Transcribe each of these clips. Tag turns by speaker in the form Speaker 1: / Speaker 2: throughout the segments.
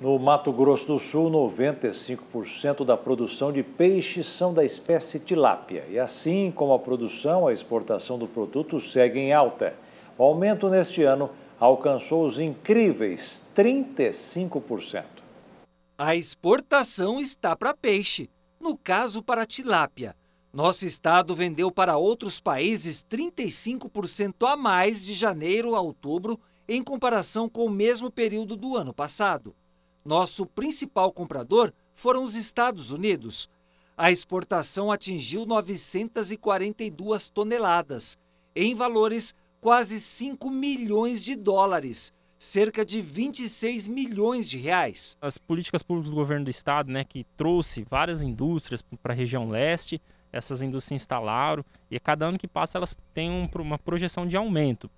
Speaker 1: No Mato Grosso do Sul, 95% da produção de peixes são da espécie tilápia. E assim como a produção, a exportação do produto segue em alta. O aumento neste ano alcançou os incríveis 35%.
Speaker 2: A exportação está para peixe, no caso para tilápia. Nosso estado vendeu para outros países 35% a mais de janeiro a outubro em comparação com o mesmo período do ano passado. Nosso principal comprador foram os Estados Unidos. A exportação atingiu 942 toneladas, em valores quase 5 milhões de dólares, cerca de 26 milhões
Speaker 3: de reais. As políticas públicas do governo do estado, né, que trouxe várias indústrias para a região leste, essas indústrias se instalaram e a cada ano que passa elas têm um, uma projeção de aumento.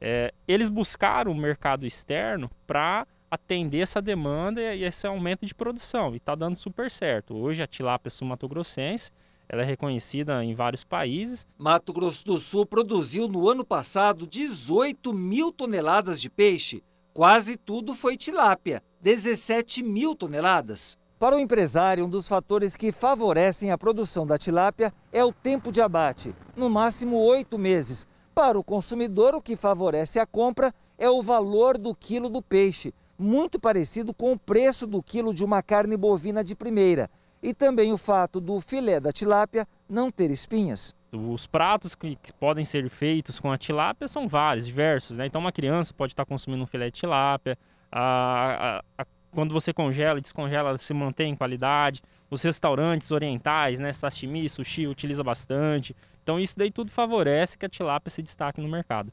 Speaker 3: É, eles buscaram o mercado externo para atender essa demanda e esse aumento de produção. E está dando super certo. Hoje a tilápia sul-mato-grossense
Speaker 2: ela é reconhecida em vários países. Mato Grosso do Sul produziu no ano passado 18 mil toneladas de peixe. Quase tudo foi tilápia, 17 mil toneladas. Para o empresário, um dos fatores que favorecem a produção da tilápia é o tempo de abate, no máximo oito meses. Para o consumidor, o que favorece a compra é o valor do quilo do peixe, muito parecido com o preço do quilo de uma carne bovina de primeira e também o fato do filé da tilápia não ter espinhas.
Speaker 3: Os pratos que podem ser feitos com a tilápia são vários, diversos. Né? Então, uma criança pode estar consumindo um filé de tilápia. A, a, a, quando você congela e descongela, ela se mantém em qualidade. Os restaurantes orientais, né, sashimi, sushi, utiliza bastante. Então, isso daí tudo favorece que a tilápia se destaque no mercado.